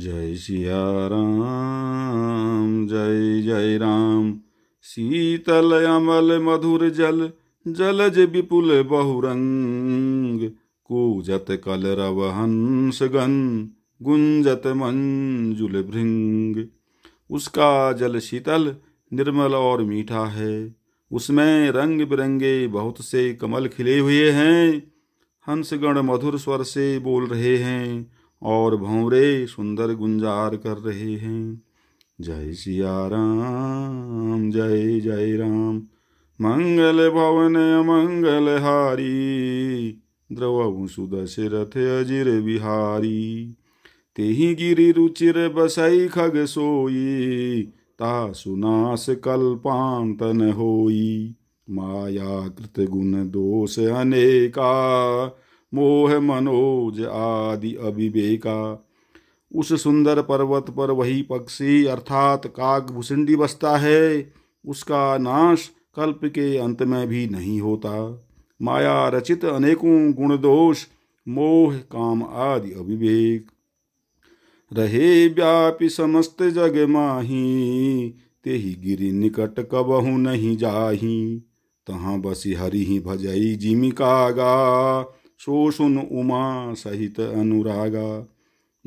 जय सिया राम जय जय राम शीतल अमल मधुर जल जलज विपुल बहुरंग कूजत कलरव हंसगन गुंजत मंजुल भृंग उसका जल शीतल निर्मल और मीठा है उसमें रंग बिरंगे बहुत से कमल खिले हुए हैं हंसगण मधुर स्वर से बोल रहे हैं और भौरे सुंदर गुंजार कर रहे हैं जय सिया राम जय जय राम मंगल भवन मंगल हारी द्रवु सुदशरथ अजिर बिहारी तेहि गिरि रुचिर बसई खग सोई ता सुनास कल्पांतन होई माया कृत गुण दोष अनेका मोह मनोज आदि अविवेका उस सुंदर पर्वत पर वही पक्षी अर्थात काग भुसिंडी बसता है उसका नाश कल्प के अंत में भी नहीं होता माया रचित अनेकों गुण दोष मोह काम आदि अविवेक रहे व्यापी समस्त जग माही ते ही गिरी निकट कबहू नहीं जाही तहाँ बसी हरि ही भजई जिमिका गा सो सुन उमा सहित अनुरागा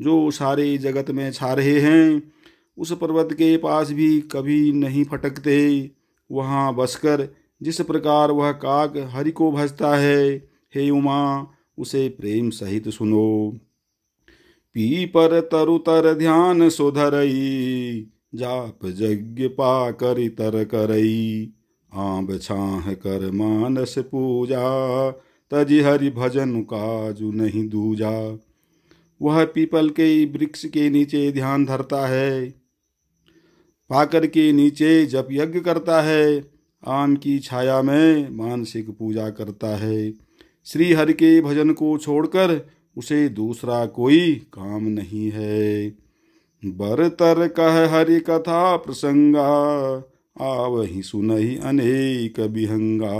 जो सारे जगत में छा रहे हैं उस पर्वत के पास भी कभी नहीं फटकते वहाँ बसकर जिस प्रकार वह काक हरि को भजता है हे उमा उसे प्रेम सहित सुनो पी पर तरु तर ध्यान सुधरई जाप यज्ञ पा कर तर करई आंब छाह कर मानस पूजा तज हरि भजन काजु नहीं दूजा वह पीपल के वृक्ष के नीचे ध्यान धरता है पाकर के नीचे जप यज्ञ करता है आम की छाया में मानसिक पूजा करता है श्री हरि के भजन को छोड़कर उसे दूसरा कोई काम नहीं है बरतर कह हरि कथा प्रसंगा आवही सुनही अनेक बिहंगा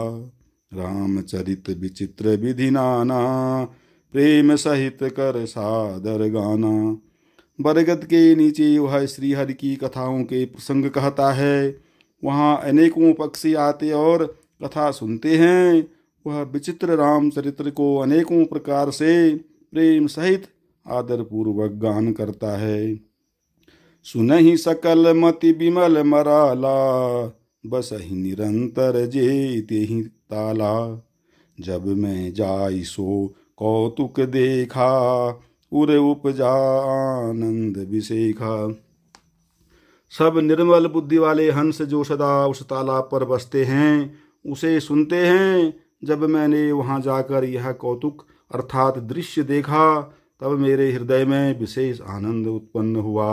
रामचरित विचित्र विधि नाना प्रेम सहित कर सादर गाना बरगद के नीचे वह श्रीहरि की कथाओं के प्रसंग कहता है वहाँ अनेकों पक्षी आते और कथा सुनते हैं वह विचित्र रामचरित्र को अनेकों प्रकार से प्रेम सहित आदरपूर्वक गान करता है सुनहि सकल मति विमल मराला बस ही निरंतर जेते ही ताला जब मैं जाई सो कौतुक देखा उर उपजा आनंद विशेखा सब निर्मल बुद्धि वाले हंस जो सदा उस तालाब पर बसते हैं उसे सुनते हैं जब मैंने वहाँ जाकर यह कौतुक अर्थात दृश्य देखा तब मेरे हृदय में विशेष आनंद उत्पन्न हुआ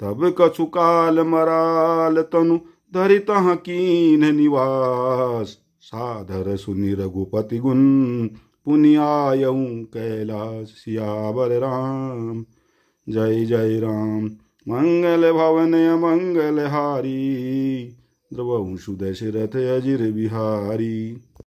तब कछुकाल मराल तनु धरित कीन निवास साधर सुनि रघुपति गुण पुनियायऊ कैलाश राम जय जय राम मंगल भवन मंगल हारी द्रवंशु दशरथ अजिर बिहारी